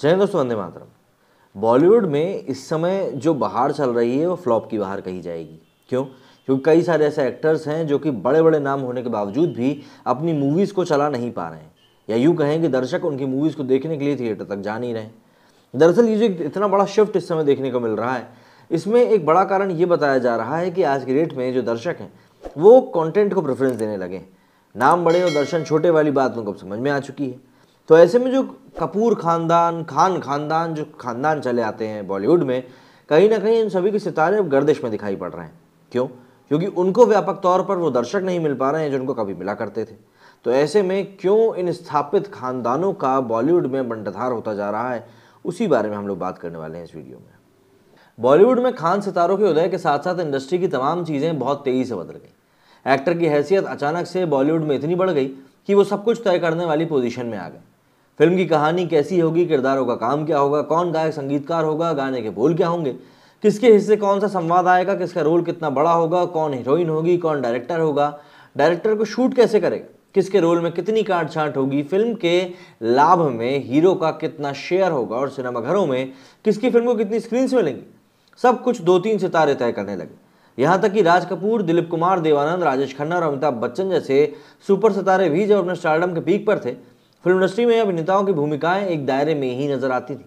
जय दोस्तों वंदे मातरम बॉलीवुड में इस समय जो बाहर चल रही है वो फ्लॉप की बाहर कही जाएगी क्यों क्योंकि कई सारे ऐसे एक्टर्स हैं जो कि बड़े बड़े नाम होने के बावजूद भी अपनी मूवीज़ को चला नहीं पा रहे हैं या यूँ कहें कि दर्शक उनकी मूवीज़ को देखने के लिए थिएटर तक जा नहीं रहे दरअसल ये जो इतना बड़ा शिफ्ट इस समय देखने को मिल रहा है इसमें एक बड़ा कारण ये बताया जा रहा है कि आज के डेट में जो दर्शक हैं वो कंटेंट को प्रेफरेंस देने लगे नाम बड़े और दर्शन छोटे वाली बात उनको समझ में आ चुकी है तो ऐसे में जो कपूर ख़ानदान खान ख़ानदान जो ख़ानदान चले आते हैं बॉलीवुड में कहीं ना कहीं इन सभी के सितारे अब गर्दिश में दिखाई पड़ रहे हैं क्यों क्योंकि उनको व्यापक तौर पर वो दर्शक नहीं मिल पा रहे हैं जो उनको कभी मिला करते थे तो ऐसे में क्यों इन स्थापित ख़ानदानों का बॉलीवुड में बंटधार होता जा रहा है उसी बारे में हम लोग बात करने वाले हैं इस वीडियो में बॉलीवुड में खान सितारों के उदय के साथ साथ इंडस्ट्री की तमाम चीज़ें बहुत तेज़ी से बदल गई एक्टर की हैसियत अचानक से बॉलीवुड में इतनी बढ़ गई कि वो सब कुछ तय करने वाली पोजीशन में आ गए फिल्म की कहानी कैसी होगी किरदारों का काम क्या होगा कौन गायक संगीतकार होगा गाने के बोल क्या होंगे किसके हिस्से कौन सा संवाद आएगा किसका रोल कितना बड़ा होगा कौन हीरोइन होगी कौन डायरेक्टर होगा डायरेक्टर को शूट कैसे करेगा किसके रोल में कितनी काट छाट होगी फिल्म के लाभ में हीरो का कितना शेयर होगा और सिनेमाघरों में किसकी फिल्म को कितनी स्क्रीन्स मिलेंगी सब कुछ दो तीन सितारे तय करने लगे यहाँ तक कि राज कपूर दिलीप कुमार देवानंद राजेश खन्ना और अमिताभ बच्चन जैसे सुपर सितारे भी जब अपने स्टारडम के पीक पर थे फिल्म इंडस्ट्री में अभिनेताओं की भूमिकाएं एक दायरे में ही नजर आती थी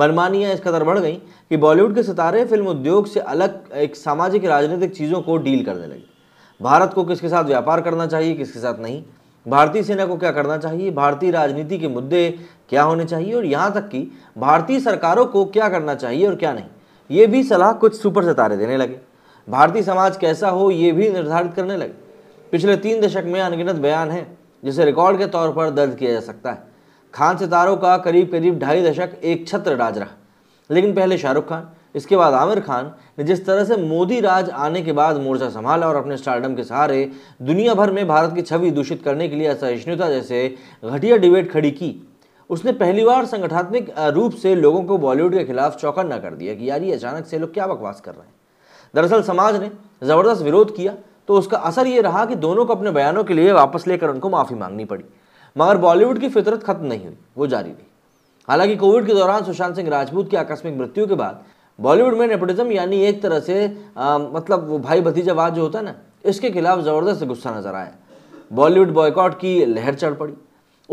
मनमानियाँ इस कदर बढ़ गई कि बॉलीवुड के सितारे फिल्म उद्योग से अलग एक सामाजिक राजनीतिक चीज़ों को डील करने लगे भारत को किसके साथ व्यापार करना चाहिए किसके साथ नहीं भारतीय सेना को क्या करना चाहिए भारतीय राजनीति के मुद्दे क्या होने चाहिए और यहाँ तक कि भारतीय सरकारों को क्या करना चाहिए और क्या नहीं ये भी सलाह कुछ सुपर सितारे देने लगे भारतीय समाज कैसा हो ये भी निर्धारित करने लगे पिछले तीन दशक में अनगिनत बयान हैं जिसे रिकॉर्ड के तौर पर दर्ज किया जा सकता है खान सितारों का करीब करीब ढाई दशक एक छत्र राज रहा लेकिन पहले शाहरुख खान इसके बाद आमिर खान ने जिस तरह से मोदी राज आने के बाद मोर्चा संभाला और अपने स्टारडम के सहारे दुनिया भर में भारत की छवि दूषित करने के लिए असहिष्णुता जैसे घटिया डिबेट खड़ी की उसने पहली बार संगठनात्मक रूप से लोगों को बॉलीवुड के खिलाफ चौकन्ना कर दिया कि यार ये अचानक से लोग क्या बकवास कर रहे हैं दरअसल समाज ने ज़बरदस्त विरोध किया तो उसका असर ये रहा कि दोनों को अपने बयानों के लिए वापस लेकर उनको माफ़ी मांगनी पड़ी मगर बॉलीवुड की फितरत खत्म नहीं हुई वो जारी रही हालांकि कोविड के दौरान सुशांत सिंह राजपूत की आकस्मिक मृत्यु के बाद बॉलीवुड में नेपोटिज्म यानी एक तरह से आ, मतलब वो भाई भतीजावाद जो होता है ना इसके खिलाफ ज़बरदस्त गुस्सा नजर आया बॉलीवुड बॉयकॉट की लहर चढ़ पड़ी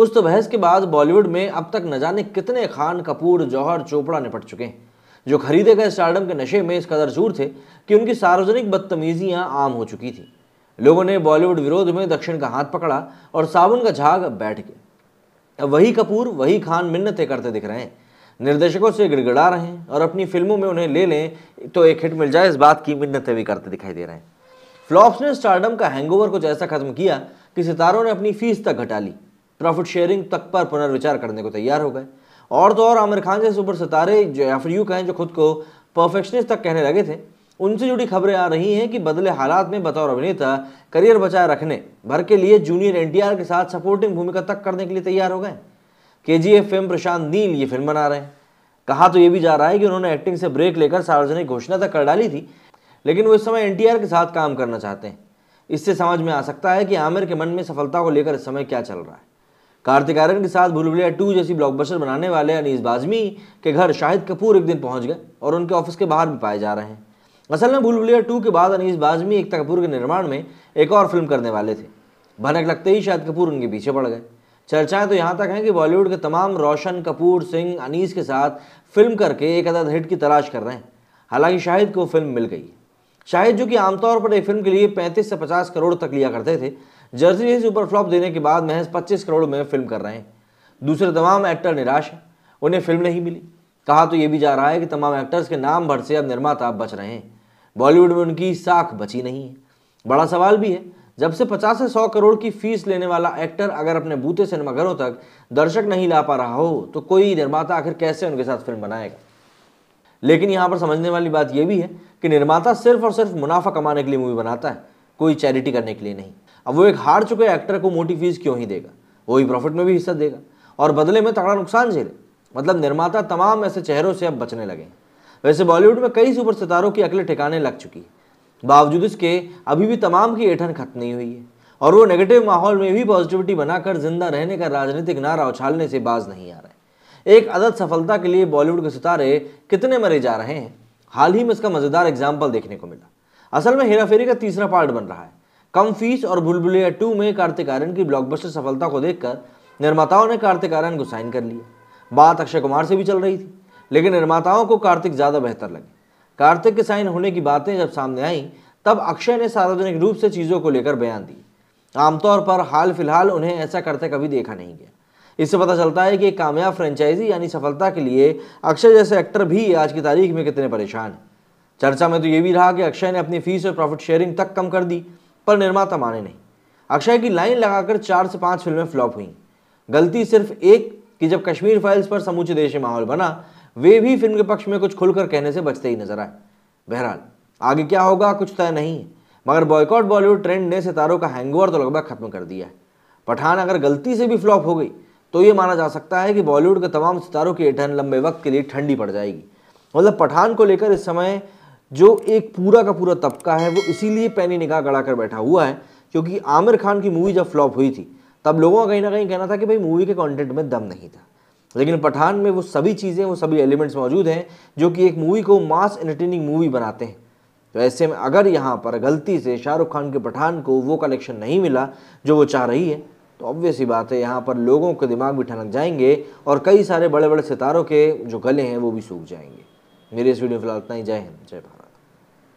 उस तो बहस के बाद बॉलीवुड में अब तक न जाने कितने खान कपूर जौहर चोपड़ा निपट चुके हैं जो खरीदे गए स्टारडम के नशे में इस कदर जूर थे कि उनकी सार्वजनिक बदतमीजियां आम हो चुकी थी लोगों ने बॉलीवुड विरोध में दक्षिण का हाथ पकड़ा और साबुन का झाग बैठ गया वही कपूर वही खान मिन्नतें करते दिख रहे हैं निर्देशकों से गिड़गिड़ा रहे हैं और अपनी फिल्मों में उन्हें ले लें तो एक हिट मिल जाए इस बात की मिन्नतें भी करते दिखाई दे रहे हैं फ्लॉप्स ने स्टारडम का हैंगओवर कुछ ऐसा खत्म किया कि सितारों ने अपनी फीस तक घटा ली प्रॉफिट शेयरिंग तक पर पुनर्विचार करने को तैयार हो गए और तो और आमिर खान जैसे सुपर सितारे या फिर यूँ कहें जो खुद को परफेक्शनिस्ट तक कहने लगे थे उनसे जुड़ी खबरें आ रही हैं कि बदले हालात में बतौर अभिनेता करियर बचाए रखने भर के लिए जूनियर एनटीआर के साथ सपोर्टिंग भूमिका तक करने के लिए तैयार हो गए के जी एफ फिल्म प्रशांत नील ये फिल्म बना रहे हैं कहा तो ये भी जा रहा है कि उन्होंने एक्टिंग से ब्रेक लेकर सार्वजनिक घोषणा तक कर डाली थी लेकिन वो इस समय एन के साथ काम करना चाहते हैं इससे समझ में आ सकता है कि आमिर के मन में सफलता को लेकर इस समय क्या चल रहा है कार्तिक आर्यन के साथ भूलभुलैया टू जैसी ब्लॉकबस्टर बनाने वाले अनीस बाजमी के घर शाहिद कपूर एक दिन पहुंच गए और उनके ऑफिस के बाहर भी पाए जा रहे हैं असल में भूलभुलिया टू के बाद अनीस बाजमी एकता कपूर के निर्माण में एक और फिल्म करने वाले थे भनक लगते ही शाहिद कपूर उनके पीछे पड़ गए चर्चाएं तो यहाँ तक हैं कि बॉलीवुड के तमाम रोशन कपूर सिंह अनीस के साथ फिल्म करके एक अदद हिट की तलाश कर रहे हैं हालांकि शाहिद को फिल्म मिल गई शाहिद जो कि आमतौर पर एक फिल्म के लिए 35 से 50 करोड़ तक लिया करते थे जर्सी से सुपर फ्लॉप देने के बाद महज 25 करोड़ में फिल्म कर रहे हैं दूसरे तमाम एक्टर निराश हैं उन्हें फिल्म नहीं मिली कहा तो ये भी जा रहा है कि तमाम एक्टर्स के नाम भर से अब निर्माता बच रहे हैं बॉलीवुड में उनकी साख बची नहीं है बड़ा सवाल भी है जब से पचास से सौ करोड़ की फीस लेने वाला एक्टर अगर अपने बूते सिनेमाघरों तक दर्शक नहीं ला पा रहा हो तो कोई निर्माता आखिर कैसे उनके साथ फिल्म बनाएगा लेकिन यहाँ पर समझने वाली बात यह भी है कि निर्माता सिर्फ और सिर्फ मुनाफा कमाने के लिए मूवी बनाता है कोई चैरिटी करने के लिए नहीं अब वो एक हार चुके एक्टर को मोटी फीस क्यों ही देगा वही प्रॉफिट में भी हिस्सा देगा और बदले में तगड़ा नुकसान झेले मतलब निर्माता तमाम ऐसे चेहरों से अब बचने लगे वैसे बॉलीवुड में कई सुपर सितारों की अकले ठिकाने लग चुकी है बावजूद इसके अभी भी तमाम की ऐठन खत्म नहीं हुई है और वो नेगेटिव माहौल में भी पॉजिटिविटी बनाकर जिंदा रहने का राजनीतिक नारा उछालने से बाज नहीं आ रहे एक अदद सफलता के लिए बॉलीवुड के सितारे कितने मरे जा रहे हैं हाल ही में इसका मज़ेदार एग्जाम्पल देखने को मिला असल में हेरा का तीसरा पार्ट बन रहा है कम फीस और बुलबुलिया टू में कार्तिक आर्यन की ब्लॉकबस्टर सफलता को देखकर निर्माताओं ने कार्तिक आर्यन को साइन कर लिया बात अक्षय कुमार से भी चल रही थी लेकिन निर्माताओं को कार्तिक ज़्यादा बेहतर लगे कार्तिक के साइन होने की बातें जब सामने आई तब अक्षय ने सार्वजनिक रूप से चीज़ों को लेकर बयान दिए आमतौर पर हाल फिलहाल उन्हें ऐसा करते कभी देखा नहीं गया इससे पता चलता है कि एक कामयाब फ्रेंचाइजी यानी सफलता के लिए अक्षय जैसे एक्टर भी आज की तारीख में कितने परेशान हैं चर्चा में तो ये भी रहा कि अक्षय ने अपनी फीस और प्रॉफिट शेयरिंग तक कम कर दी पर निर्माता माने नहीं अक्षय की लाइन लगाकर चार से पाँच फिल्में फ्लॉप हुई गलती सिर्फ एक कि जब कश्मीर फाइल्स पर समूचे देश में माहौल बना वे भी फिल्म के पक्ष में कुछ खुलकर कहने से बचते ही नजर आए बहरहाल आगे क्या होगा कुछ तय नहीं है मगर बॉयकॉट बॉलीवुड ट्रेंड ने सितारों का हैंगओवर तो लगभग खत्म कर दिया है पठान अगर गलती से भी फ्लॉप हो गई तो ये माना जा सकता है कि बॉलीवुड के तमाम सितारों की एठन लंबे वक्त के लिए ठंडी पड़ जाएगी मतलब पठान को लेकर इस समय जो एक पूरा का पूरा तबका है वो इसीलिए पैनी निगाह गड़ा कर बैठा हुआ है क्योंकि आमिर खान की मूवी जब फ्लॉप हुई थी तब लोगों का कहीं ना कहीं कहना था कि भाई मूवी के कंटेंट में दम नहीं था लेकिन पठान में वो सभी चीज़ें वो सभी एलिमेंट्स मौजूद हैं जो कि एक मूवी को मास एंटरटेनिंग मूवी बनाते हैं तो ऐसे में अगर यहाँ पर गलती से शाहरुख खान के पठान को वो कलेक्शन नहीं मिला जो वो चाह रही है तो ऑब्वियस ही बात है यहाँ पर लोगों के दिमाग भी ठनक जाएंगे और कई सारे बड़े बड़े सितारों के जो गले हैं वो भी सूख जाएंगे मेरे इस वीडियो फिलहाल इतना ही जय हिंद जय भारत